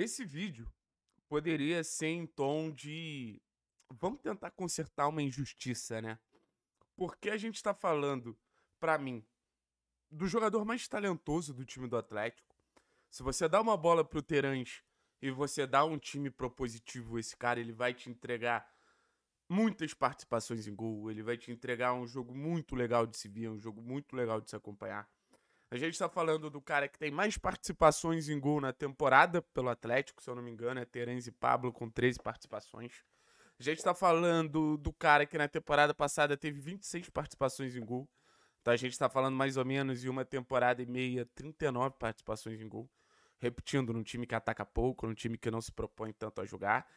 Esse vídeo poderia ser em tom de. Vamos tentar consertar uma injustiça, né? Porque a gente está falando, para mim, do jogador mais talentoso do time do Atlético. Se você dá uma bola pro Terence e você dá um time propositivo, esse cara ele vai te entregar muitas participações em gol, ele vai te entregar um jogo muito legal de se ver, um jogo muito legal de se acompanhar. A gente está falando do cara que tem mais participações em gol na temporada pelo Atlético, se eu não me engano, é Terence Pablo com 13 participações. A gente está falando do cara que na temporada passada teve 26 participações em gol. Então a gente está falando mais ou menos em uma temporada e meia, 39 participações em gol. Repetindo, num time que ataca pouco, num time que não se propõe tanto a jogar.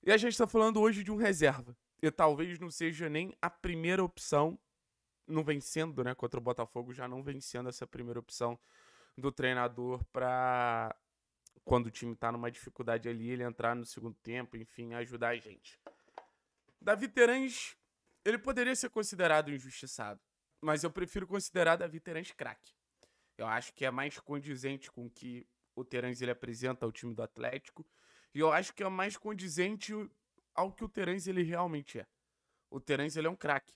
E a gente está falando hoje de um reserva. E talvez não seja nem a primeira opção não vencendo, né? Contra o Botafogo, já não vencendo essa primeira opção do treinador para quando o time tá numa dificuldade ali, ele entrar no segundo tempo, enfim, ajudar a gente. Davi Terãs, ele poderia ser considerado injustiçado, mas eu prefiro considerar Davi Terãs craque. Eu acho que é mais condizente com o que o Terãs ele apresenta ao time do Atlético, e eu acho que é mais condizente ao que o Terãs ele realmente é. O Terãs ele é um craque.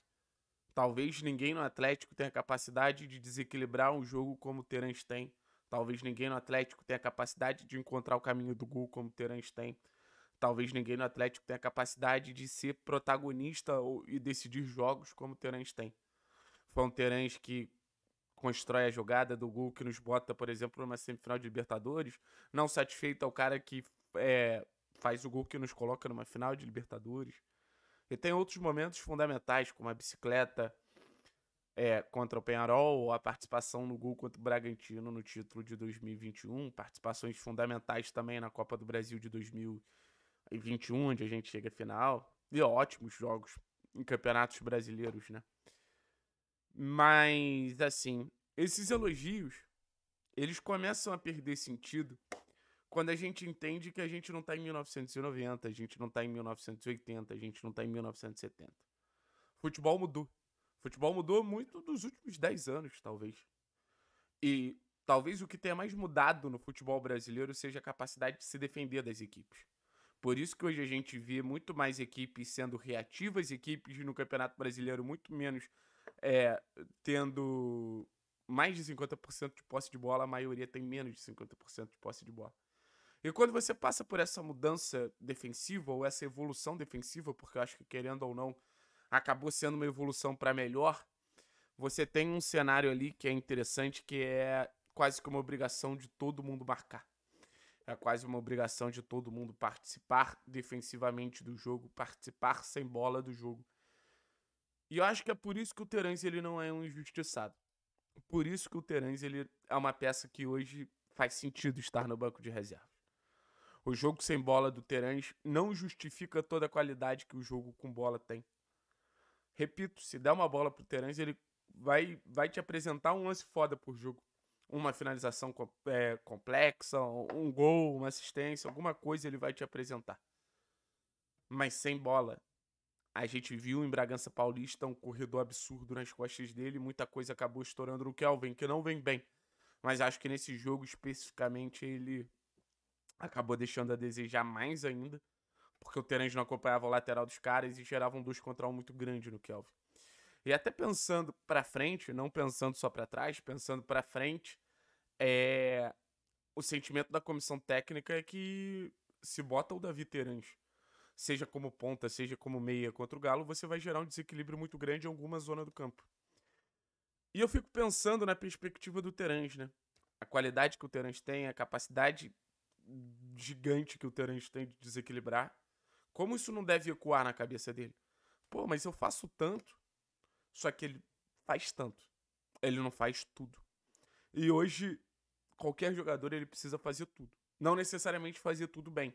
Talvez ninguém no Atlético tenha capacidade de desequilibrar um jogo como o Terans tem. Talvez ninguém no Atlético tenha capacidade de encontrar o caminho do gol como o Terans tem. Talvez ninguém no Atlético tenha capacidade de ser protagonista e decidir jogos como o Terans tem. Foi um Terence que constrói a jogada do gol que nos bota, por exemplo, numa semifinal de Libertadores. Não satisfeito é o cara que é, faz o gol que nos coloca numa final de Libertadores. E tem outros momentos fundamentais, como a bicicleta é, contra o Penharol, a participação no gol contra o Bragantino no título de 2021, participações fundamentais também na Copa do Brasil de 2021, onde a gente chega à final. E ótimos jogos em campeonatos brasileiros, né? Mas, assim, esses elogios, eles começam a perder sentido quando a gente entende que a gente não está em 1990, a gente não está em 1980, a gente não está em 1970. Futebol mudou. Futebol mudou muito dos últimos 10 anos, talvez. E talvez o que tenha mais mudado no futebol brasileiro seja a capacidade de se defender das equipes. Por isso que hoje a gente vê muito mais equipes sendo reativas, equipes no Campeonato Brasileiro muito menos é, tendo mais de 50% de posse de bola, a maioria tem menos de 50% de posse de bola. E quando você passa por essa mudança defensiva ou essa evolução defensiva, porque eu acho que querendo ou não, acabou sendo uma evolução para melhor, você tem um cenário ali que é interessante, que é quase que uma obrigação de todo mundo marcar. É quase uma obrigação de todo mundo participar defensivamente do jogo, participar sem bola do jogo. E eu acho que é por isso que o Terence ele não é um injustiçado. Por isso que o Terence ele é uma peça que hoje faz sentido estar no banco de reserva. O jogo sem bola do Terãs não justifica toda a qualidade que o jogo com bola tem. Repito, se der uma bola pro Terãs, ele vai, vai te apresentar um lance foda por jogo. Uma finalização é, complexa, um gol, uma assistência, alguma coisa ele vai te apresentar. Mas sem bola. A gente viu em Bragança Paulista um corredor absurdo nas costas dele, muita coisa acabou estourando no Kelvin, que não vem bem. Mas acho que nesse jogo especificamente ele acabou deixando a desejar mais ainda, porque o Terence não acompanhava o lateral dos caras e gerava um dois contra um muito grande no Kelvin. E até pensando para frente, não pensando só para trás, pensando para frente, é... o sentimento da comissão técnica é que se bota o Davi Terence, seja como ponta, seja como meia contra o Galo, você vai gerar um desequilíbrio muito grande em alguma zona do campo. E eu fico pensando na perspectiva do Terence, né? A qualidade que o Terence tem, a capacidade gigante que o Terence tem de desequilibrar. Como isso não deve ecoar na cabeça dele? Pô, mas eu faço tanto. Só que ele faz tanto. Ele não faz tudo. E hoje, qualquer jogador ele precisa fazer tudo. Não necessariamente fazer tudo bem,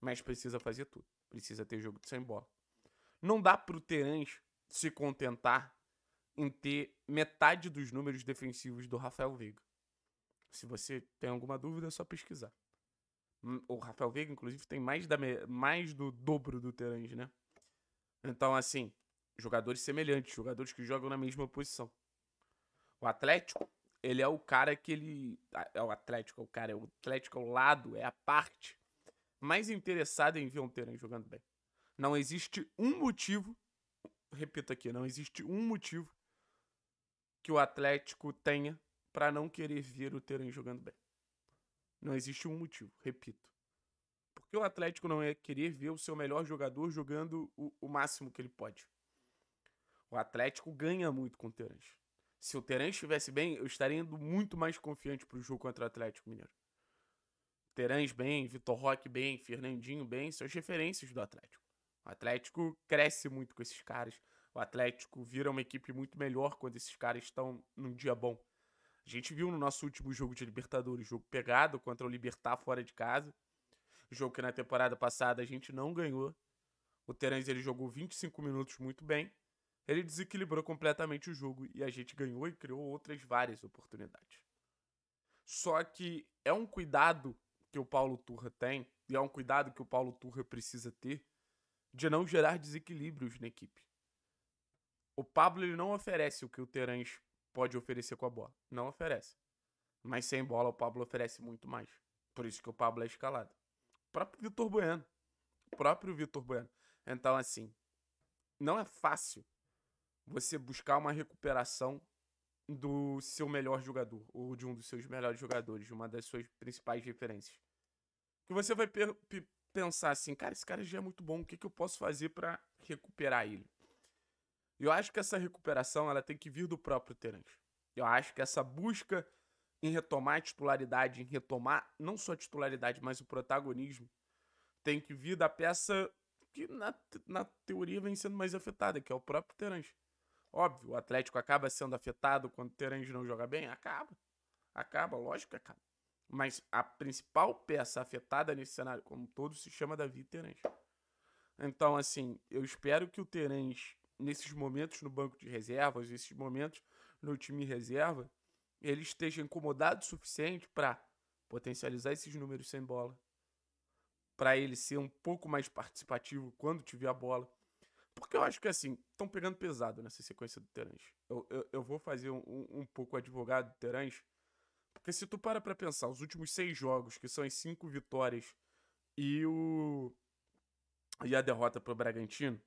mas precisa fazer tudo. Precisa ter jogo de sem bola. Não dá pro Terence se contentar em ter metade dos números defensivos do Rafael Veiga. Se você tem alguma dúvida, é só pesquisar. Hum, o Rafael Veiga, inclusive, tem mais, da, mais do dobro do Terãs, né? Então, assim, jogadores semelhantes, jogadores que jogam na mesma posição. O Atlético, ele é o cara que ele. É o Atlético, é o cara, é o Atlético ao é lado, é a parte mais interessada em ver um Terãs jogando bem. Não existe um motivo, repito aqui, não existe um motivo que o Atlético tenha para não querer ver o Terãs jogando bem. Não existe um motivo, repito. Por que o Atlético não é querer ver o seu melhor jogador jogando o, o máximo que ele pode? O Atlético ganha muito com o Terence. Se o Terence estivesse bem, eu estaria indo muito mais confiante para o jogo contra o Atlético Mineiro. Terãs bem, Vitor Roque bem, Fernandinho bem, são as referências do Atlético. O Atlético cresce muito com esses caras. O Atlético vira uma equipe muito melhor quando esses caras estão num dia bom. A gente viu no nosso último jogo de Libertadores, jogo pegado contra o Libertar fora de casa. Jogo que na temporada passada a gente não ganhou. O Terence ele jogou 25 minutos muito bem. Ele desequilibrou completamente o jogo e a gente ganhou e criou outras várias oportunidades. Só que é um cuidado que o Paulo Turra tem, e é um cuidado que o Paulo Turra precisa ter, de não gerar desequilíbrios na equipe. O Pablo ele não oferece o que o Terence pode oferecer com a bola. Não oferece. Mas sem bola o Pablo oferece muito mais. Por isso que o Pablo é escalado. O próprio Vitor Bueno. O próprio Vitor Bueno. Então, assim, não é fácil você buscar uma recuperação do seu melhor jogador, ou de um dos seus melhores jogadores, de uma das suas principais referências. Que você vai pensar assim, cara, esse cara já é muito bom, o que, que eu posso fazer para recuperar ele? Eu acho que essa recuperação ela tem que vir do próprio Terence. Eu acho que essa busca em retomar a titularidade, em retomar não só a titularidade, mas o protagonismo, tem que vir da peça que na, na teoria vem sendo mais afetada, que é o próprio Terence. Óbvio, o Atlético acaba sendo afetado quando o Terence não joga bem? Acaba. Acaba, lógico que acaba. Mas a principal peça afetada nesse cenário como todo se chama Davi Terence. Então, assim, eu espero que o Terence nesses momentos no banco de reservas, nesses momentos no time reserva, ele esteja incomodado o suficiente para potencializar esses números sem bola, para ele ser um pouco mais participativo quando tiver a bola. Porque eu acho que assim, estão pegando pesado nessa sequência do Terence. Eu, eu, eu, vou fazer um, um, pouco advogado do Terence, porque se tu para para pensar, os últimos seis jogos, que são as cinco vitórias e o. e a derrota para o Bragantino,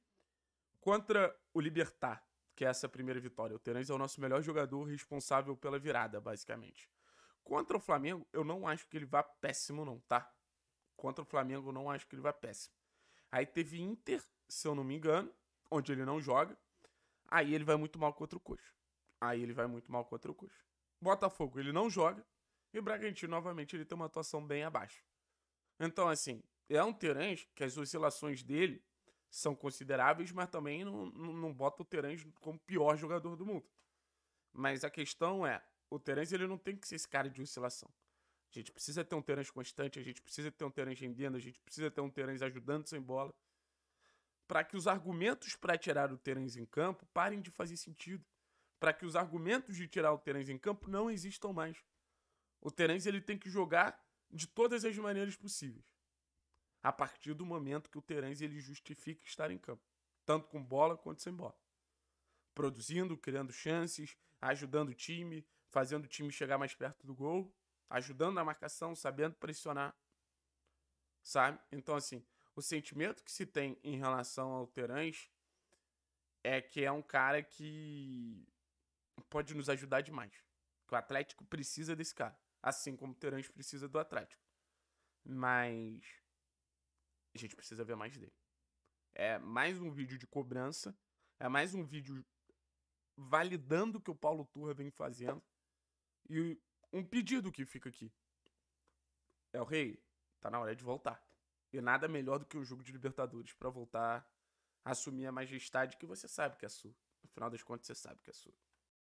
contra o Libertar, que é essa primeira vitória. O Terence é o nosso melhor jogador responsável pela virada, basicamente. Contra o Flamengo, eu não acho que ele vá péssimo, não, tá? Contra o Flamengo, eu não acho que ele vá péssimo. Aí teve Inter, se eu não me engano, onde ele não joga. Aí ele vai muito mal contra o Coxa. Aí ele vai muito mal contra o Coxa. Botafogo, ele não joga. E Bragantino, novamente, ele tem uma atuação bem abaixo. Então, assim, é um Terence que as oscilações dele são consideráveis, mas também não, não, bota o Terence como pior jogador do mundo. Mas a questão é, o Terence ele não tem que ser esse cara de oscilação. A gente precisa ter um Terence constante, a gente precisa ter um Terence rendendo, a gente precisa ter um Terence ajudando sem bola, para que os argumentos para tirar o Terence em campo parem de fazer sentido, para que os argumentos de tirar o Terence em campo não existam mais. O Terence ele tem que jogar de todas as maneiras possíveis a partir do momento que o Terence ele justifica estar em campo, tanto com bola quanto sem bola. Produzindo, criando chances, ajudando o time, fazendo o time chegar mais perto do gol, ajudando na marcação, sabendo pressionar. Sabe? Então assim, o sentimento que se tem em relação ao Terence é que é um cara que pode nos ajudar demais. Que o Atlético precisa desse cara, assim como o Terence precisa do Atlético. Mas a gente precisa ver mais dele. É mais um vídeo de cobrança. É mais um vídeo validando o que o Paulo Turra vem fazendo. E um pedido que fica aqui. É o rei, tá na hora de voltar. E nada melhor do que o jogo de Libertadores para voltar a assumir a majestade que você sabe que é sua. No final das contas, você sabe que é sua.